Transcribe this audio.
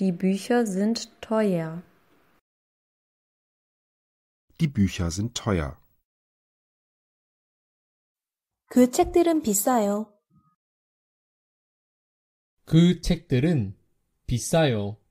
Die Bücher sind teuer. Die Bücher sind teuer. 그 책들은 비싸요. 그 책들은 비싸요.